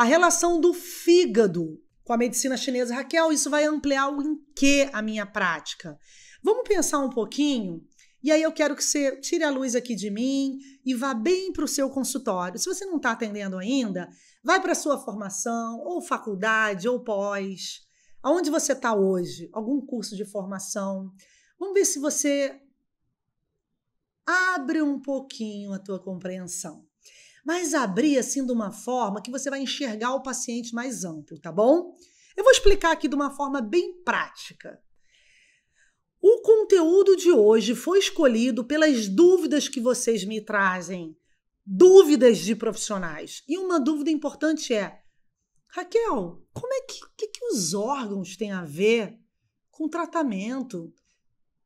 A relação do fígado com a medicina chinesa. Raquel, isso vai ampliar em que a minha prática? Vamos pensar um pouquinho e aí eu quero que você tire a luz aqui de mim e vá bem para o seu consultório. Se você não está atendendo ainda, vai para a sua formação, ou faculdade, ou pós. Aonde você está hoje? Algum curso de formação? Vamos ver se você abre um pouquinho a tua compreensão mas abrir assim de uma forma que você vai enxergar o paciente mais amplo, tá bom? Eu vou explicar aqui de uma forma bem prática. O conteúdo de hoje foi escolhido pelas dúvidas que vocês me trazem, dúvidas de profissionais. E uma dúvida importante é: Raquel, como é que, que, que os órgãos têm a ver com tratamento?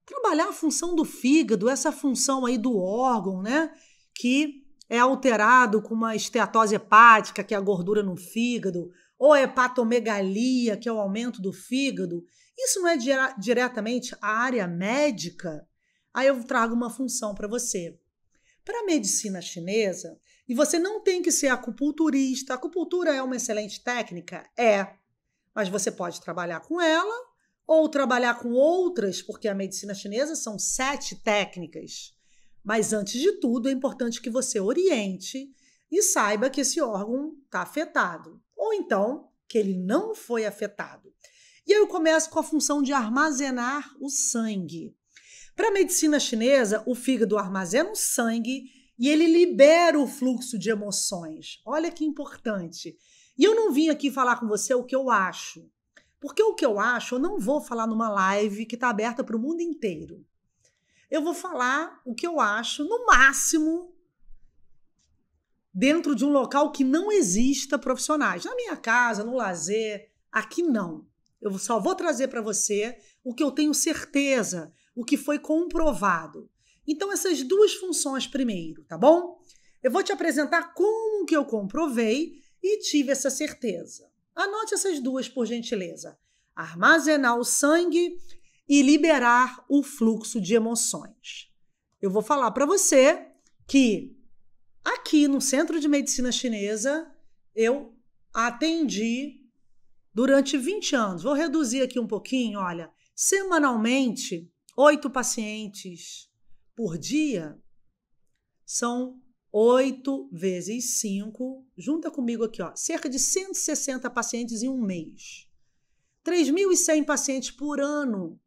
Trabalhar a função do fígado, essa função aí do órgão, né? Que é alterado com uma esteatose hepática, que é a gordura no fígado, ou hepatomegalia, que é o aumento do fígado, isso não é dire diretamente a área médica? Aí eu trago uma função para você. Para a medicina chinesa, e você não tem que ser acupunturista, a acupuntura é uma excelente técnica? É. Mas você pode trabalhar com ela ou trabalhar com outras, porque a medicina chinesa são sete técnicas. Mas, antes de tudo, é importante que você oriente e saiba que esse órgão está afetado, ou então que ele não foi afetado. E aí eu começo com a função de armazenar o sangue. Para a medicina chinesa, o fígado armazena o sangue e ele libera o fluxo de emoções. Olha que importante. E eu não vim aqui falar com você o que eu acho, porque o que eu acho eu não vou falar numa live que está aberta para o mundo inteiro eu vou falar o que eu acho, no máximo, dentro de um local que não exista profissionais. Na minha casa, no lazer, aqui não. Eu só vou trazer para você o que eu tenho certeza, o que foi comprovado. Então, essas duas funções primeiro, tá bom? Eu vou te apresentar como que eu comprovei e tive essa certeza. Anote essas duas, por gentileza. Armazenar o sangue e liberar o fluxo de emoções. Eu vou falar para você que aqui no Centro de Medicina Chinesa eu atendi durante 20 anos. Vou reduzir aqui um pouquinho, olha, semanalmente, oito pacientes por dia são 8 vezes 5, junta comigo aqui, ó, cerca de 160 pacientes em um mês. 3.100 pacientes por ano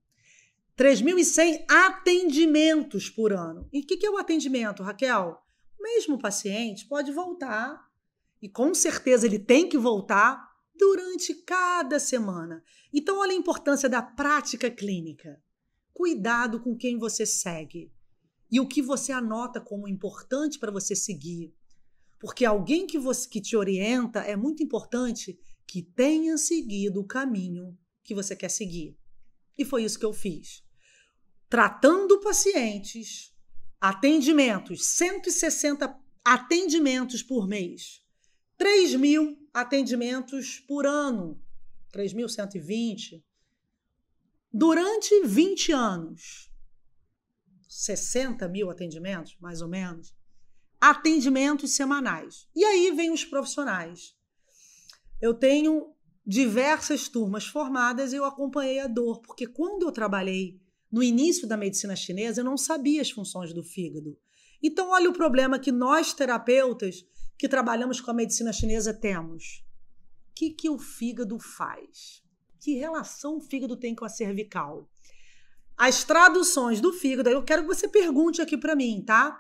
3.100 atendimentos por ano. E o que, que é o atendimento, Raquel? O mesmo paciente pode voltar, e com certeza ele tem que voltar durante cada semana. Então, olha a importância da prática clínica. Cuidado com quem você segue e o que você anota como importante para você seguir. Porque alguém que, você, que te orienta é muito importante que tenha seguido o caminho que você quer seguir. E foi isso que eu fiz tratando pacientes, atendimentos, 160 atendimentos por mês, 3 mil atendimentos por ano, 3.120, durante 20 anos. 60 mil atendimentos, mais ou menos, atendimentos semanais. E aí vem os profissionais. Eu tenho diversas turmas formadas e eu acompanhei a dor, porque quando eu trabalhei no início da medicina chinesa, eu não sabia as funções do fígado. Então, olha o problema que nós, terapeutas, que trabalhamos com a medicina chinesa, temos. O que, que o fígado faz? Que relação o fígado tem com a cervical? As traduções do fígado, eu quero que você pergunte aqui para mim, tá?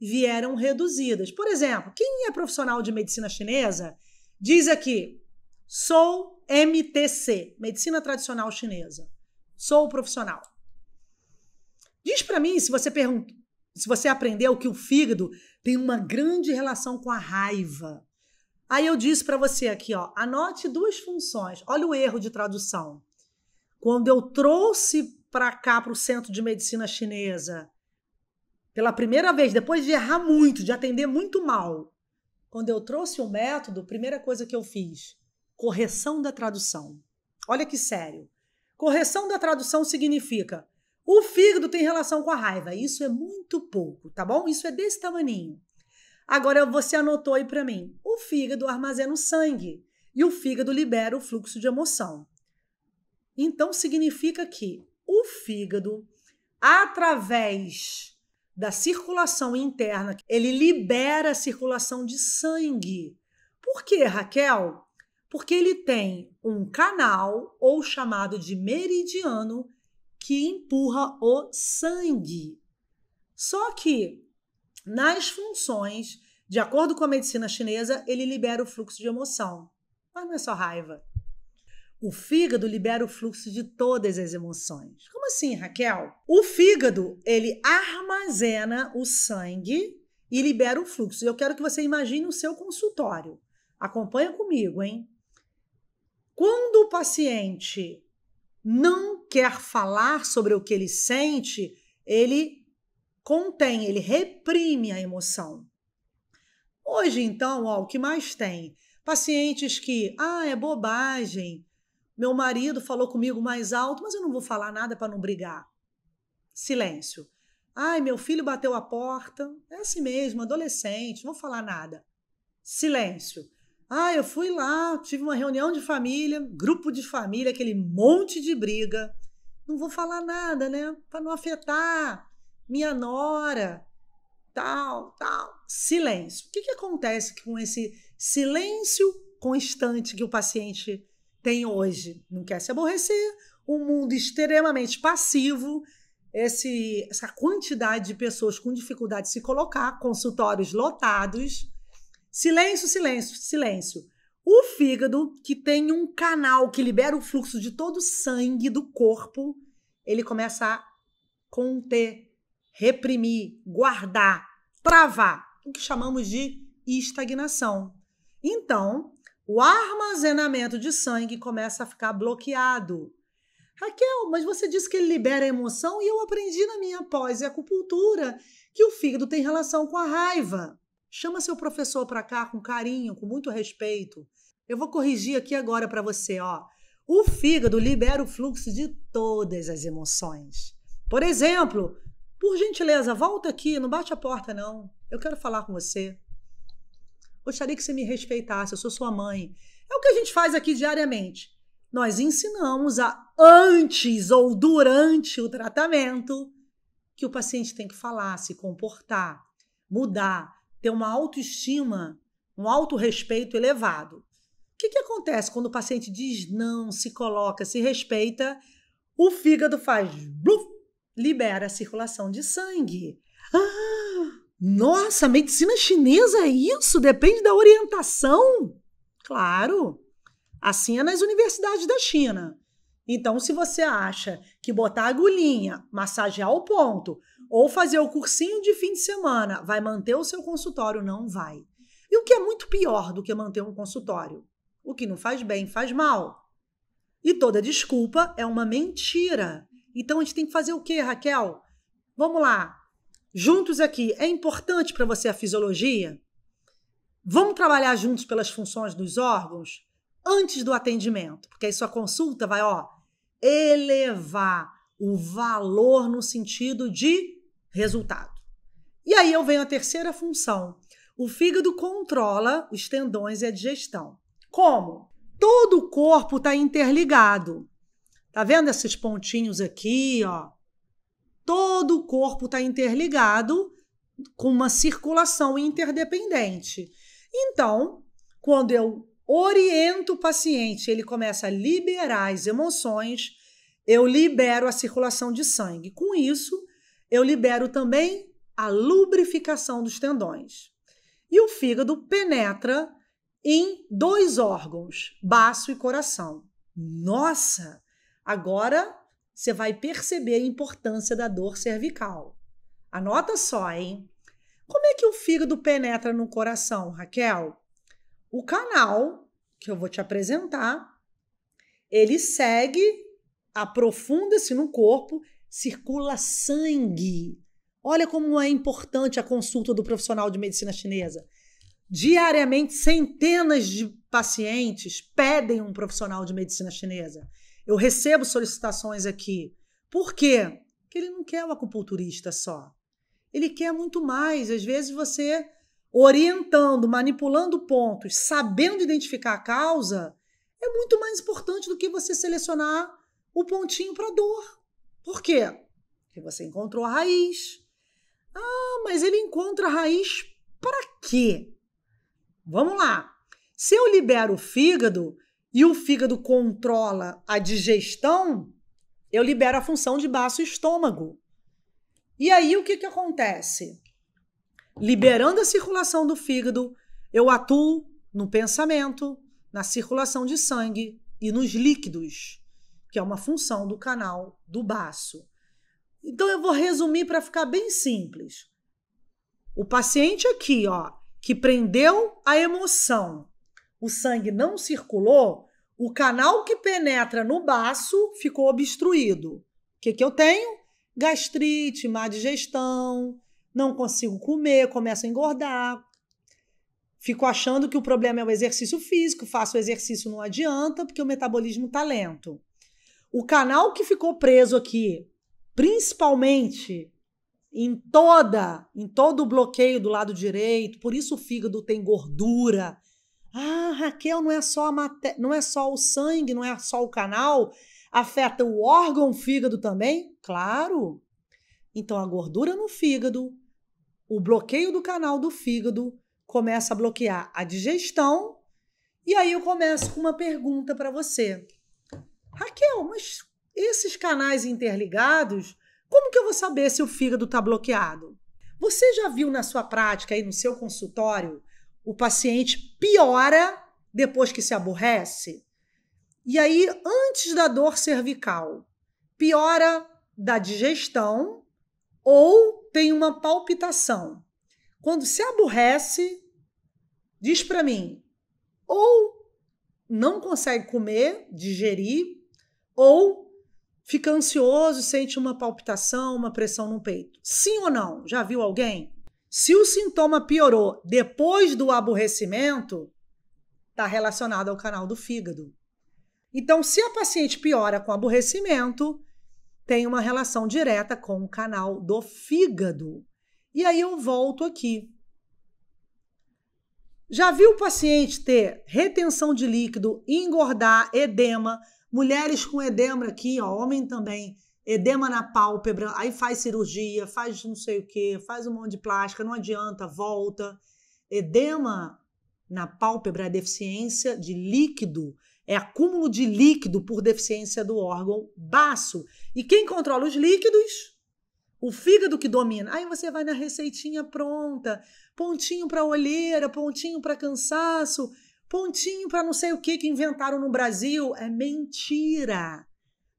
Vieram reduzidas. Por exemplo, quem é profissional de medicina chinesa diz aqui: sou MTC, medicina tradicional chinesa. Sou profissional. Diz para mim se você pergunta, se você aprendeu que o fígado tem uma grande relação com a raiva. Aí eu disse para você aqui, ó, anote duas funções. Olha o erro de tradução. Quando eu trouxe para cá para o Centro de Medicina Chinesa, pela primeira vez, depois de errar muito, de atender muito mal, quando eu trouxe o método, primeira coisa que eu fiz, correção da tradução. Olha que sério. Correção da tradução significa o fígado tem relação com a raiva. Isso é muito pouco, tá bom? Isso é desse tamaninho. Agora você anotou aí para mim. O fígado armazena o sangue e o fígado libera o fluxo de emoção. Então significa que o fígado, através da circulação interna, ele libera a circulação de sangue. Por quê, Raquel? Porque ele tem um canal ou chamado de meridiano que empurra o sangue. Só que nas funções, de acordo com a medicina chinesa, ele libera o fluxo de emoção. Mas não é só raiva. O fígado libera o fluxo de todas as emoções. Como assim, Raquel? O fígado, ele armazena o sangue e libera o fluxo. Eu quero que você imagine o seu consultório. Acompanha comigo, hein? Quando o paciente não quer falar sobre o que ele sente, ele contém, ele reprime a emoção. Hoje, então, ó, o que mais tem? Pacientes que, ah, é bobagem, meu marido falou comigo mais alto, mas eu não vou falar nada para não brigar. Silêncio. Ai, meu filho bateu a porta. É assim mesmo, adolescente, não vou falar nada. Silêncio. Ah, eu fui lá, tive uma reunião de família, grupo de família, aquele monte de briga. Não vou falar nada, né? Para não afetar minha nora, tal, tal. Silêncio. O que, que acontece com esse silêncio constante que o paciente tem hoje? Não quer se aborrecer, um mundo extremamente passivo, esse, essa quantidade de pessoas com dificuldade de se colocar, consultórios lotados Silêncio, silêncio, silêncio. O fígado, que tem um canal que libera o fluxo de todo o sangue do corpo, ele começa a conter, reprimir, guardar, travar, o que chamamos de estagnação. Então, o armazenamento de sangue começa a ficar bloqueado. Raquel, mas você disse que ele libera a emoção e eu aprendi na minha pós e acupuntura que o fígado tem relação com a raiva. Chama seu professor para cá com carinho, com muito respeito. Eu vou corrigir aqui agora para você, ó. O fígado libera o fluxo de todas as emoções. Por exemplo, por gentileza, volta aqui, não bate a porta não. Eu quero falar com você. Gostaria que você me respeitasse, eu sou sua mãe. É o que a gente faz aqui diariamente. Nós ensinamos a antes ou durante o tratamento que o paciente tem que falar, se comportar, mudar ter uma autoestima, um autorrespeito elevado. O que, que acontece quando o paciente diz não, se coloca, se respeita? O fígado faz bluf, libera a circulação de sangue. Ah, nossa, medicina chinesa é isso? Depende da orientação? Claro. Assim é nas universidades da China. Então, se você acha que botar agulhinha, massagear o ponto, ou fazer o cursinho de fim de semana. Vai manter o seu consultório? Não vai. E o que é muito pior do que manter um consultório? O que não faz bem, faz mal. E toda desculpa é uma mentira. Então a gente tem que fazer o quê, Raquel? Vamos lá. Juntos aqui, é importante para você a fisiologia? Vamos trabalhar juntos pelas funções dos órgãos antes do atendimento, porque aí sua consulta vai, ó, elevar o valor no sentido de resultado. E aí eu venho à terceira função. O fígado controla os tendões e a digestão. Como? Todo o corpo está interligado. Tá vendo esses pontinhos aqui, ó? Todo o corpo está interligado com uma circulação interdependente. Então, quando eu oriento o paciente, ele começa a liberar as emoções, eu libero a circulação de sangue. Com isso, eu libero também a lubrificação dos tendões. E o fígado penetra em dois órgãos, baço e coração. Nossa! Agora você vai perceber a importância da dor cervical. Anota só, hein? Como é que o fígado penetra no coração, Raquel? O canal que eu vou te apresentar, ele segue, aprofunda-se no corpo circula sangue. Olha como é importante a consulta do profissional de medicina chinesa. Diariamente, centenas de pacientes pedem um profissional de medicina chinesa. Eu recebo solicitações aqui. Por quê? Porque ele não quer o um acupunturista só. Ele quer muito mais. Às vezes você orientando, manipulando pontos, sabendo identificar a causa, é muito mais importante do que você selecionar o pontinho para dor. Por quê? Porque você encontrou a raiz. Ah, mas ele encontra a raiz para quê? Vamos lá. Se eu libero o fígado e o fígado controla a digestão, eu libero a função de baço estômago. E aí o que, que acontece? Liberando a circulação do fígado, eu atuo no pensamento, na circulação de sangue e nos líquidos que é uma função do canal do baço. Então eu vou resumir para ficar bem simples. O paciente aqui, ó, que prendeu a emoção, o sangue não circulou, o canal que penetra no baço ficou obstruído. O que, que eu tenho? Gastrite, má digestão, não consigo comer, começo a engordar. Fico achando que o problema é o exercício físico, faço o exercício não adianta, porque o metabolismo está lento. O canal que ficou preso aqui, principalmente em toda, em todo o bloqueio do lado direito, por isso o fígado tem gordura. Ah, Raquel, não é só a mate... não é só o sangue, não é só o canal, afeta o órgão fígado também? Claro. Então a gordura no fígado, o bloqueio do canal do fígado começa a bloquear a digestão. E aí eu começo com uma pergunta para você. Raquel, mas esses canais interligados, como que eu vou saber se o fígado está bloqueado? Você já viu na sua prática aí no seu consultório o paciente piora depois que se aborrece? E aí, antes da dor cervical, piora da digestão ou tem uma palpitação. Quando se aborrece, diz para mim, ou não consegue comer, digerir, ou fica ansioso sente uma palpitação, uma pressão no peito. Sim ou não? Já viu alguém? Se o sintoma piorou depois do aborrecimento, está relacionado ao canal do fígado. Então, se a paciente piora com aborrecimento, tem uma relação direta com o canal do fígado. E aí eu volto aqui. Já viu o paciente ter retenção de líquido, engordar, edema, Mulheres com edema aqui, ó, homem também, edema na pálpebra, aí faz cirurgia, faz não sei o que, faz um monte de plástica, não adianta, volta. Edema na pálpebra é deficiência de líquido, é acúmulo de líquido por deficiência do órgão baço. E quem controla os líquidos? O fígado que domina. Aí você vai na receitinha pronta, pontinho para olheira, pontinho para cansaço Pontinho para não sei o que que inventaram no Brasil é mentira.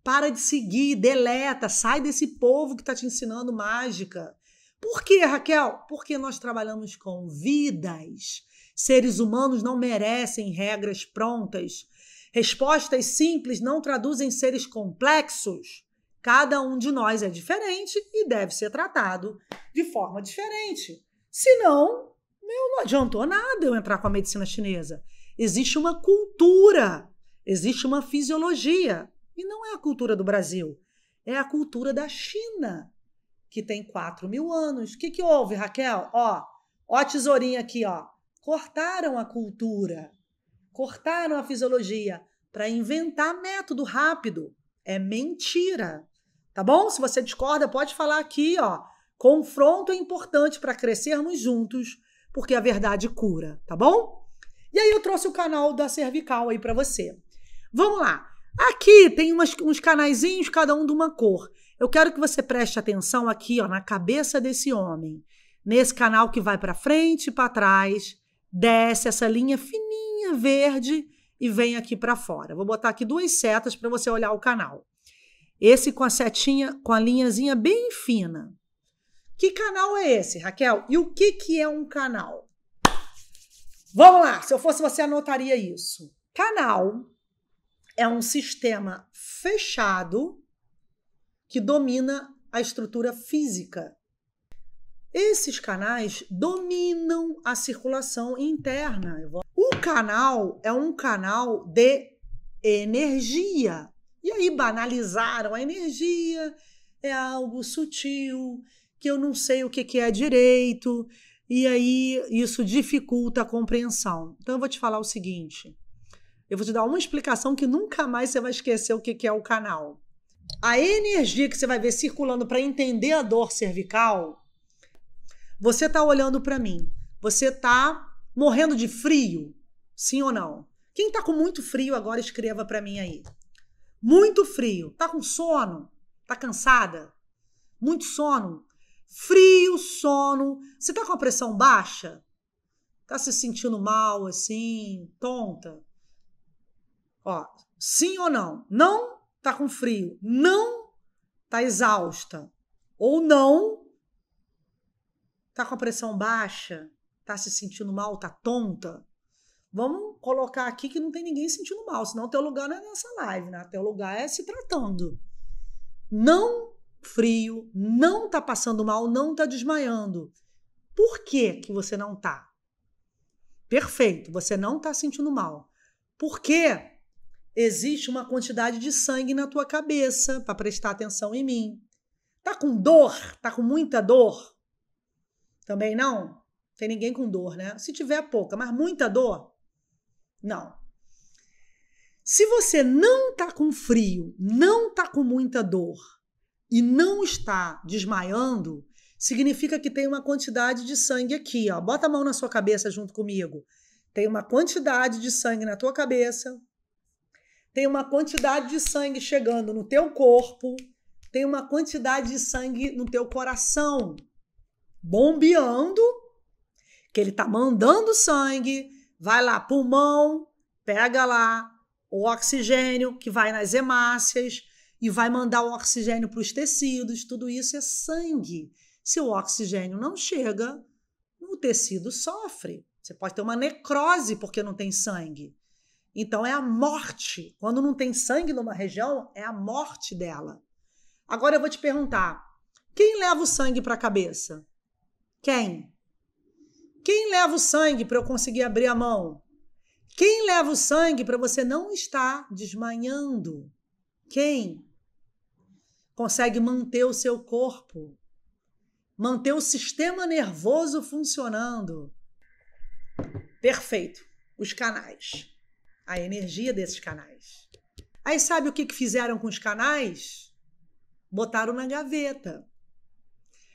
Para de seguir, deleta, sai desse povo que está te ensinando mágica. Por quê, Raquel? Porque nós trabalhamos com vidas. Seres humanos não merecem regras prontas. Respostas simples não traduzem seres complexos. Cada um de nós é diferente e deve ser tratado de forma diferente. Senão, meu, não adiantou nada eu entrar com a medicina chinesa. Existe uma cultura, existe uma fisiologia. E não é a cultura do Brasil, é a cultura da China, que tem 4 mil anos. O que, que houve, Raquel? Ó, ó a tesourinha aqui, ó. Cortaram a cultura, cortaram a fisiologia para inventar método rápido. É mentira. Tá bom? Se você discorda, pode falar aqui, ó. Confronto é importante para crescermos juntos, porque a verdade cura, tá bom? E aí eu trouxe o canal da cervical aí para você. Vamos lá. Aqui tem umas, uns canaizinhos, cada um de uma cor. Eu quero que você preste atenção aqui, ó, na cabeça desse homem. Nesse canal que vai para frente e para trás, desce essa linha fininha verde e vem aqui para fora. Vou botar aqui duas setas para você olhar o canal. Esse com a setinha, com a linhazinha bem fina. Que canal é esse, Raquel? E o que, que é um canal? Vamos lá, se eu fosse você, anotaria isso. Canal é um sistema fechado que domina a estrutura física. Esses canais dominam a circulação interna. O canal é um canal de energia. E aí banalizaram a energia, é algo sutil, que eu não sei o que, que é direito, e aí isso dificulta a compreensão. Então eu vou te falar o seguinte: eu vou te dar uma explicação que nunca mais você vai esquecer o que é o canal. A energia que você vai ver circulando para entender a dor cervical, você está olhando para mim. Você está morrendo de frio? Sim ou não? Quem está com muito frio agora escreva para mim aí. Muito frio. Está com sono? Está cansada? Muito sono? Frio, sono. Você tá com a pressão baixa? Tá se sentindo mal, assim, tonta? Ó, sim ou não? Não tá com frio. Não tá exausta. Ou não tá com a pressão baixa. Tá se sentindo mal, tá tonta. Vamos colocar aqui que não tem ninguém sentindo mal, senão teu lugar não é nessa live, né? Teu lugar é se tratando. Não frio, não tá passando mal, não tá desmaiando. Por que que você não tá? Perfeito, você não tá sentindo mal. Porque existe uma quantidade de sangue na tua cabeça para prestar atenção em mim. Tá com dor? Tá com muita dor? Também não? Tem ninguém com dor, né? Se tiver pouca, mas muita dor? Não. Se você não tá com frio, não tá com muita dor, e não está desmaiando, significa que tem uma quantidade de sangue aqui, ó. Bota a mão na sua cabeça junto comigo. Tem uma quantidade de sangue na tua cabeça. Tem uma quantidade de sangue chegando no teu corpo. Tem uma quantidade de sangue no teu coração bombeando, que ele está mandando sangue, vai lá pulmão, pega lá o oxigênio que vai nas hemácias, e vai mandar o oxigênio para os tecidos, tudo isso é sangue. Se o oxigênio não chega, o tecido sofre. Você pode ter uma necrose porque não tem sangue. Então é a morte. Quando não tem sangue numa região, é a morte dela. Agora eu vou te perguntar: quem leva o sangue para a cabeça? Quem? Quem leva o sangue para eu conseguir abrir a mão? Quem leva o sangue para você não estar desmanhando? Quem? consegue manter o seu corpo, manter o sistema nervoso funcionando. Perfeito. Os canais. A energia desses canais. Aí sabe o que, que fizeram com os canais? Botaram na gaveta.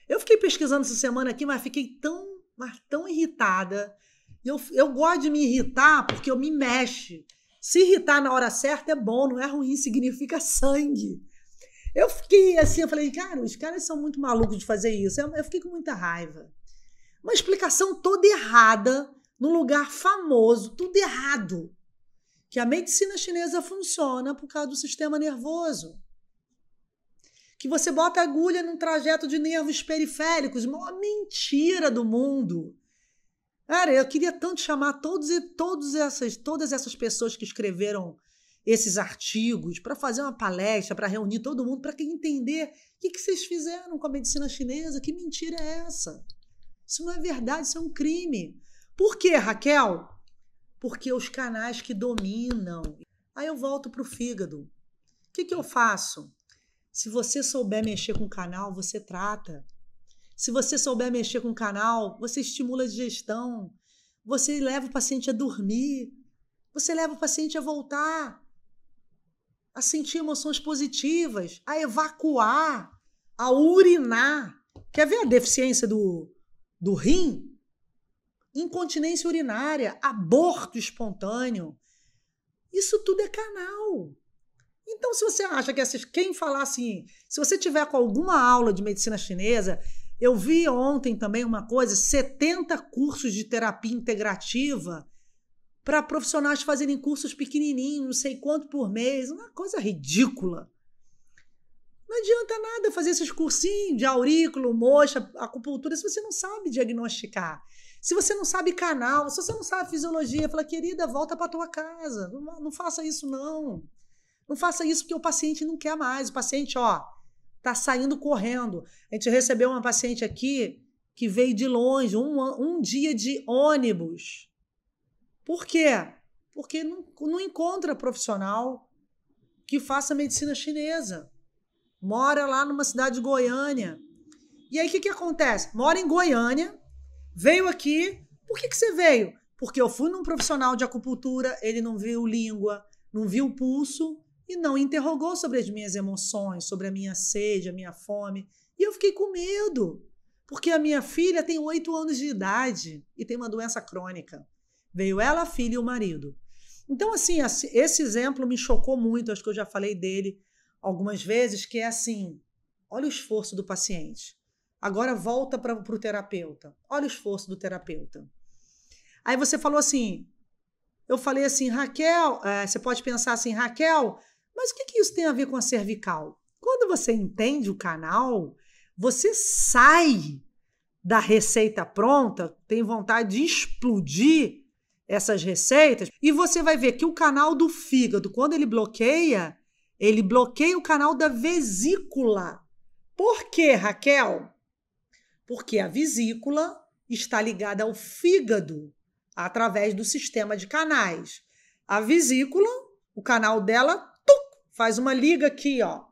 Eu fiquei pesquisando essa semana aqui, mas fiquei tão, mas tão irritada. Eu, eu gosto de me irritar porque eu me mexe. Se irritar na hora certa é bom, não é ruim, significa sangue. Eu fiquei assim, eu falei, cara, os caras são muito malucos de fazer isso. Eu, eu fiquei com muita raiva. Uma explicação toda errada, num lugar famoso, tudo errado. Que a medicina chinesa funciona por causa do sistema nervoso. Que você bota agulha num trajeto de nervos periféricos, uma mentira do mundo. Cara, eu queria tanto chamar todos e todas essas todas essas pessoas que escreveram esses artigos, para fazer uma palestra, para reunir todo mundo, para entender o que, que vocês fizeram com a medicina chinesa, que mentira é essa? Isso não é verdade, isso é um crime. Por quê, Raquel? Porque os canais que dominam. Aí eu volto para o fígado. O que, que eu faço? Se você souber mexer com o canal, você trata. Se você souber mexer com o canal, você estimula a digestão. Você leva o paciente a dormir. Você leva o paciente a voltar a sentir emoções positivas, a evacuar, a urinar. Quer ver a deficiência do, do rim? Incontinência urinária, aborto espontâneo. Isso tudo é canal. Então, se você acha que essas, quem falar assim, se você tiver com alguma aula de medicina chinesa, eu vi ontem também uma coisa: 70 cursos de terapia integrativa para profissionais fazerem cursos pequenininhos, não sei quanto por mês, uma coisa ridícula. Não adianta nada fazer esses cursinhos de aurículo, moxa, acupuntura, se você não sabe diagnosticar. Se você não sabe canal, se você não sabe fisiologia, fala, querida, volta para tua casa. Não, não faça isso, não. Não faça isso porque o paciente não quer mais. O paciente, ó, tá saindo correndo. A gente recebeu uma paciente aqui que veio de longe, um, um dia de ônibus por quê? Porque não, não encontra profissional que faça medicina chinesa. Mora lá numa cidade de Goiânia. E aí o que, que acontece? Mora em Goiânia, veio aqui. Por que, que você veio? Porque eu fui num profissional de acupuntura, ele não viu língua, não viu pulso e não interrogou sobre as minhas emoções, sobre a minha sede, a minha fome. E eu fiquei com medo, porque a minha filha tem oito anos de idade e tem uma doença crônica. Veio ela, a filha e o marido. Então, assim, esse exemplo me chocou muito, acho que eu já falei dele algumas vezes, que é assim: olha o esforço do paciente. Agora volta para o terapeuta. Olha o esforço do terapeuta. Aí você falou assim: eu falei assim, Raquel, é, você pode pensar assim, Raquel, mas o que, que isso tem a ver com a cervical? Quando você entende o canal, você sai da receita pronta, tem vontade de explodir essas receitas, e você vai ver que o canal do fígado, quando ele bloqueia, ele bloqueia o canal da vesícula. Por quê, Raquel? Porque a vesícula está ligada ao fígado através do sistema de canais. A vesícula, o canal dela, tuc, faz uma liga aqui, ó,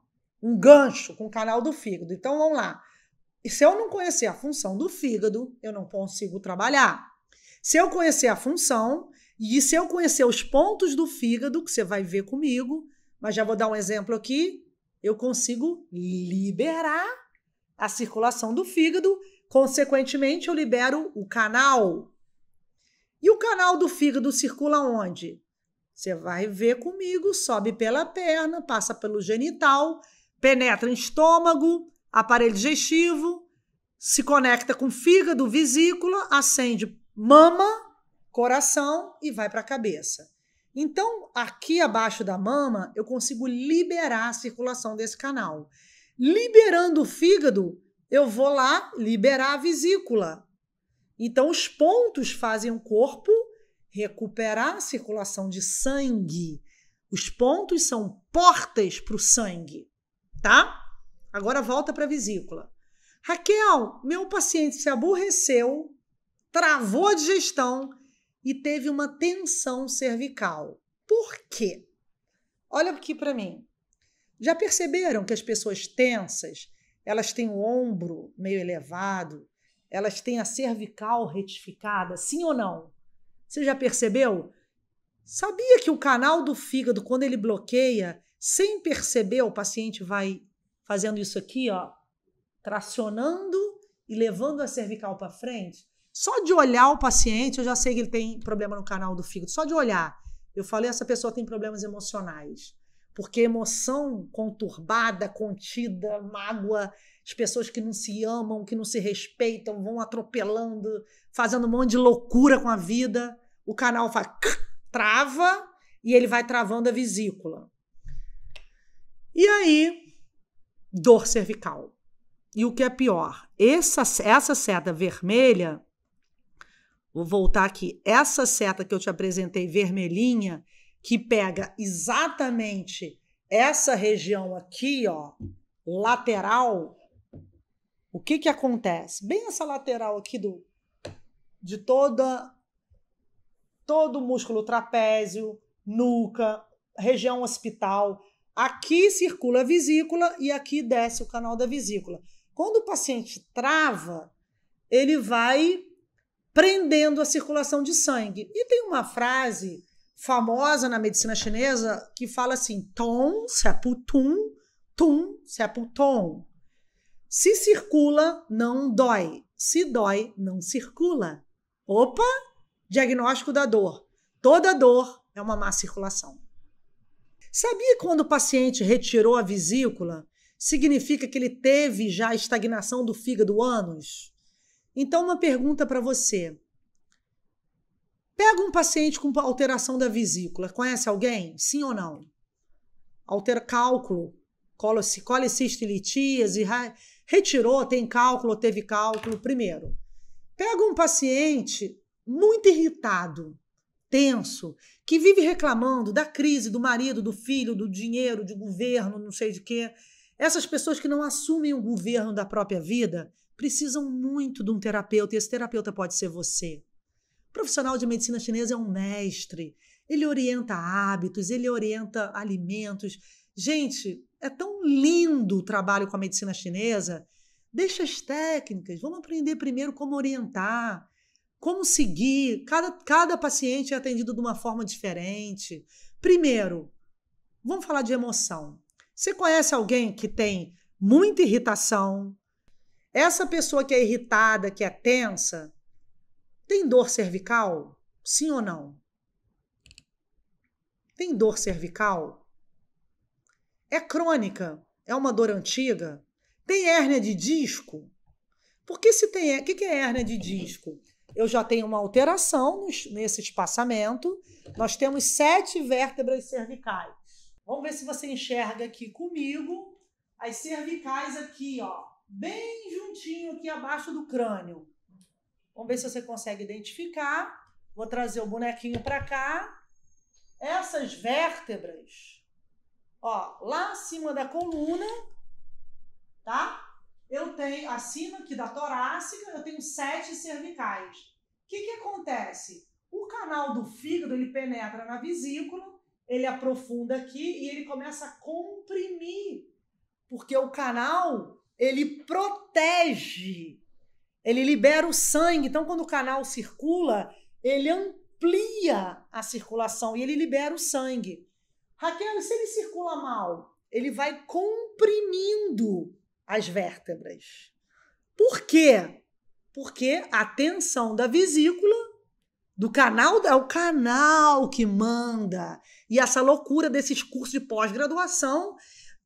um gancho com o canal do fígado. Então vamos lá. E se eu não conhecer a função do fígado, eu não consigo trabalhar. Se eu conhecer a função e se eu conhecer os pontos do fígado, que você vai ver comigo, mas já vou dar um exemplo aqui, eu consigo liberar a circulação do fígado, consequentemente, eu libero o canal. E o canal do fígado circula onde? Você vai ver comigo, sobe pela perna, passa pelo genital, penetra em estômago, aparelho digestivo, se conecta com fígado, vesícula, acende mama, coração e vai para a cabeça. Então, aqui abaixo da mama, eu consigo liberar a circulação desse canal. Liberando o fígado, eu vou lá liberar a vesícula. Então, os pontos fazem o corpo recuperar a circulação de sangue. Os pontos são portas para o sangue, tá? Agora volta para a vesícula. Raquel, meu paciente se aborreceu travou a digestão e teve uma tensão cervical. Por quê? Olha aqui para mim. Já perceberam que as pessoas tensas, elas têm o ombro meio elevado, elas têm a cervical retificada, sim ou não? Você já percebeu? Sabia que o canal do fígado, quando ele bloqueia, sem perceber, o paciente vai fazendo isso aqui, ó, tracionando e levando a cervical para frente? Só de olhar o paciente, eu já sei que ele tem problema no canal do fígado. Só de olhar. Eu falei, essa pessoa tem problemas emocionais. Porque emoção conturbada, contida, mágoa, as pessoas que não se amam, que não se respeitam, vão atropelando, fazendo um monte de loucura com a vida. O canal vai, trava e ele vai travando a vesícula. E aí, dor cervical. E o que é pior, essa, essa seta vermelha Vou voltar aqui. Essa seta que eu te apresentei, vermelhinha, que pega exatamente essa região aqui, ó, lateral, o que que acontece? Bem essa lateral aqui do de toda todo o músculo trapézio, nuca, região hospital, aqui circula a vesícula e aqui desce o canal da vesícula. Quando o paciente trava, ele vai prendendo a circulação de sangue. E tem uma frase famosa na medicina chinesa que fala assim: tom seputum, é tum seputom. É se circula, não dói. Se dói, não circula. Opa! Diagnóstico da dor. Toda dor é uma má circulação. Sabia quando o paciente retirou a vesícula, significa que ele teve já estagnação do fígado anos? Então, uma pergunta para você. Pega um paciente com alteração da vesícula. Conhece alguém? Sim ou não? Altera cálculo, colecisto e retirou, tem cálculo, teve cálculo. Primeiro, pega um paciente muito irritado, tenso, que vive reclamando da crise do marido, do filho, do dinheiro, do governo, não sei de quê. Essas pessoas que não assumem o governo da própria vida precisam muito de um terapeuta, e esse terapeuta pode ser você. O profissional de medicina chinesa é um mestre, ele orienta hábitos, ele orienta alimentos. Gente, é tão lindo o trabalho com a medicina chinesa. Deixa as técnicas, vamos aprender primeiro como orientar, como seguir. Cada, cada paciente é atendido de uma forma diferente. Primeiro, vamos falar de emoção. Você conhece alguém que tem muita irritação, essa pessoa que é irritada, que é tensa, tem dor cervical? Sim ou não? Tem dor cervical? É crônica? É uma dor antiga? Tem hérnia de disco? Porque se tem. O que é hérnia de disco? Eu já tenho uma alteração nesse espaçamento. Nós temos sete vértebras cervicais. Vamos ver se você enxerga aqui comigo. As cervicais aqui, ó bem juntinho aqui abaixo do crânio. Vamos ver se você consegue identificar. Vou trazer o bonequinho para cá. Essas vértebras, ó, lá acima da coluna, tá? Eu tenho, acima aqui da torácica, eu tenho sete cervicais. O que, que acontece? O canal do fígado, ele penetra na vesícula, ele aprofunda aqui e ele começa a comprimir, porque o canal ele protege, ele libera o sangue. Então, quando o canal circula, ele amplia a circulação e ele libera o sangue. Raquel, se ele circula mal? Ele vai comprimindo as vértebras. Por quê? Porque a tensão da vesícula, do canal, é o canal que manda. E essa loucura desses cursos de pós-graduação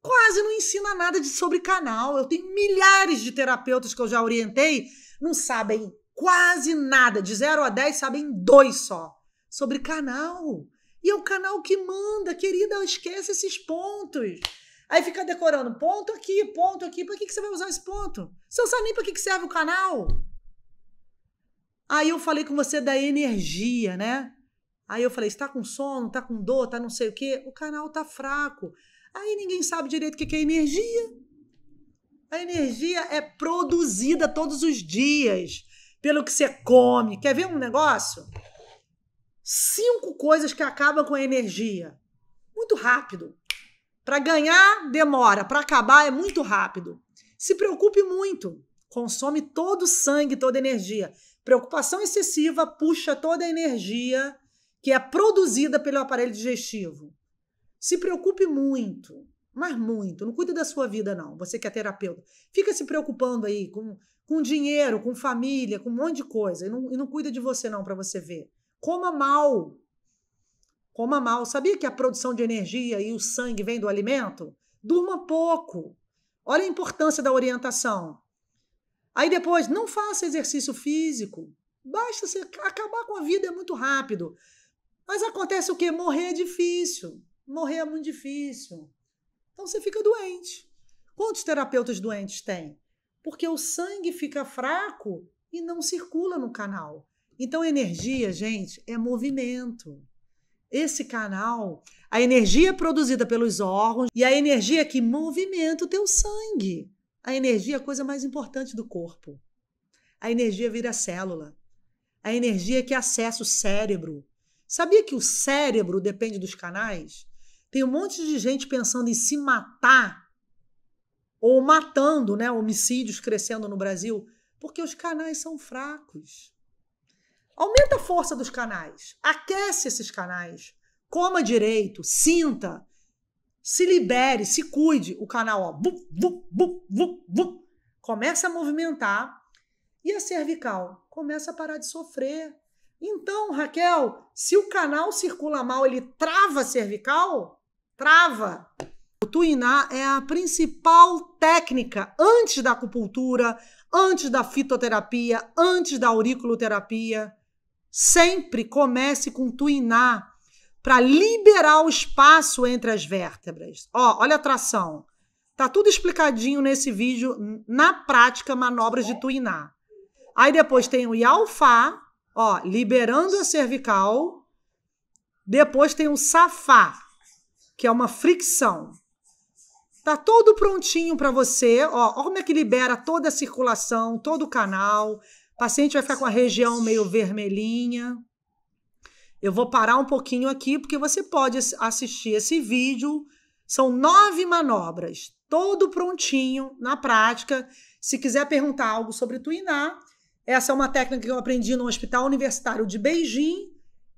quase não ensina nada de, sobre canal. Eu tenho milhares de terapeutas que eu já orientei, não sabem quase nada. De 0 a 10, sabem dois só sobre canal. E é o canal que manda, querida, esquece esses pontos. Aí fica decorando ponto aqui, ponto aqui. Para que, que você vai usar esse ponto? Você não sabe nem para que, serve o canal. Aí eu falei com você da energia, né? Aí eu falei, está com sono, está com dor, está não sei o quê? O canal tá fraco. Aí ninguém sabe direito o que é energia. A energia é produzida todos os dias pelo que você come. Quer ver um negócio? Cinco coisas que acabam com a energia. Muito rápido. Para ganhar, demora. Para acabar, é muito rápido. Se preocupe muito. Consome todo o sangue, toda a energia. Preocupação excessiva puxa toda a energia que é produzida pelo aparelho digestivo. Se preocupe muito, mas muito. Não cuida da sua vida, não. Você que é terapeuta. Fica se preocupando aí com, com dinheiro, com família, com um monte de coisa. E não, e não cuida de você, não, para você ver. Coma mal. Coma mal. Sabia que a produção de energia e o sangue vem do alimento? Durma pouco. Olha a importância da orientação. Aí depois, não faça exercício físico. Basta você acabar com a vida, é muito rápido. Mas acontece o quê? Morrer é difícil. Morrer é muito difícil. Então você fica doente. Quantos terapeutas doentes tem? Porque o sangue fica fraco e não circula no canal. Então, energia, gente, é movimento. Esse canal, a energia é produzida pelos órgãos e a energia que movimenta o teu sangue. A energia é a coisa mais importante do corpo. A energia vira célula. A energia que acessa o cérebro. Sabia que o cérebro depende dos canais? Tem um monte de gente pensando em se matar ou matando, né? Homicídios crescendo no Brasil, porque os canais são fracos. Aumenta a força dos canais, aquece esses canais, coma direito, sinta, se libere, se cuide. O canal, ó, bu, bu, bu, bu, bu, começa a movimentar e a cervical começa a parar de sofrer. Então, Raquel, se o canal circula mal, ele trava a cervical, Trava. O tuiná é a principal técnica antes da acupuntura, antes da fitoterapia, antes da auriculoterapia. Sempre comece com tuiná para liberar o espaço entre as vértebras. Ó, olha a tração. Tá tudo explicadinho nesse vídeo na prática manobras de tuiná. Aí depois tem o ialfá, ó, liberando a cervical. Depois tem o safá, que é uma fricção. Tá todo prontinho para você, ó, como é que libera toda a circulação, todo o canal. O paciente vai ficar com a região meio vermelhinha. Eu vou parar um pouquinho aqui, porque você pode assistir esse vídeo. São nove manobras, todo prontinho na prática. Se quiser perguntar algo sobre Tuiná, essa é uma técnica que eu aprendi no Hospital Universitário de Beijing.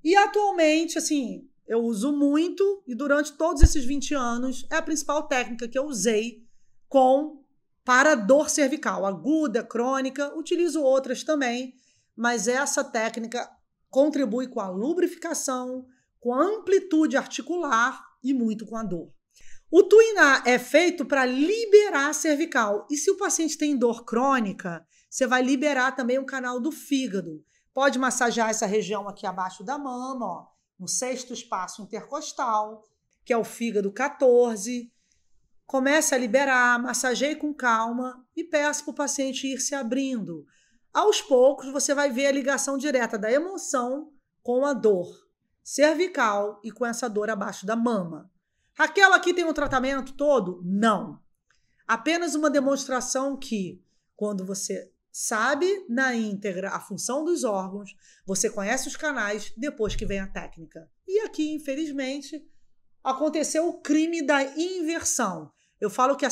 E atualmente, assim, eu uso muito e durante todos esses 20 anos é a principal técnica que eu usei com para dor cervical aguda, crônica, utilizo outras também, mas essa técnica contribui com a lubrificação, com a amplitude articular e muito com a dor. O Tuiná é feito para liberar a cervical. E se o paciente tem dor crônica, você vai liberar também o canal do fígado. Pode massagear essa região aqui abaixo da mama, ó no sexto espaço intercostal, que é o fígado 14. Comece a liberar, massageie com calma e peça para o paciente ir se abrindo. Aos poucos, você vai ver a ligação direta da emoção com a dor cervical e com essa dor abaixo da mama. Raquel, aqui tem um tratamento todo? Não. Apenas uma demonstração que, quando você sabe na íntegra a função dos órgãos, você conhece os canais depois que vem a técnica. E aqui, infelizmente, aconteceu o crime da inversão. Eu falo que a,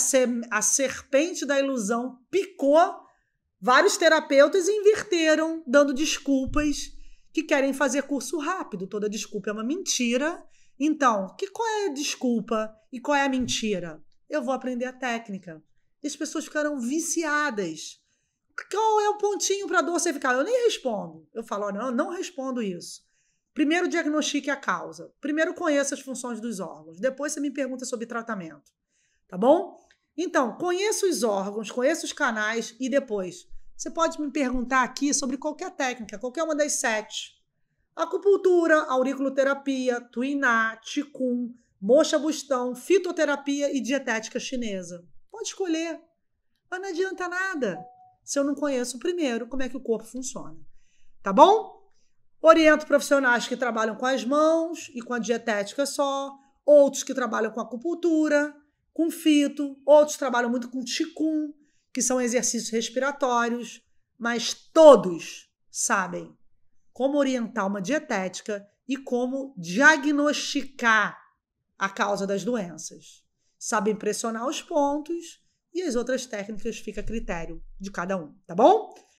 a serpente da ilusão picou, vários terapeutas inverteram, dando desculpas que querem fazer curso rápido. Toda desculpa é uma mentira. Então, que qual é a desculpa e qual é a mentira? Eu vou aprender a técnica. E as pessoas ficaram viciadas qual é o pontinho para dor cervical? Eu nem respondo. Eu falo, olha, não respondo isso. Primeiro diagnostique a causa. Primeiro conheça as funções dos órgãos. Depois você me pergunta sobre tratamento. Tá bom? Então, conheça os órgãos, conheça os canais e depois você pode me perguntar aqui sobre qualquer técnica, qualquer uma das sete. Acupuntura, auriculoterapia, tuiná, ticum, mocha bustão, fitoterapia e dietética chinesa. Pode escolher. Mas não adianta nada se eu não conheço primeiro como é que o corpo funciona. Tá bom? Oriento profissionais que trabalham com as mãos e com a dietética só, outros que trabalham com acupuntura, com fito, outros trabalham muito com ticum, que são exercícios respiratórios, mas todos sabem como orientar uma dietética e como diagnosticar a causa das doenças. Sabem pressionar os pontos e as outras técnicas fica a critério de cada um, tá bom?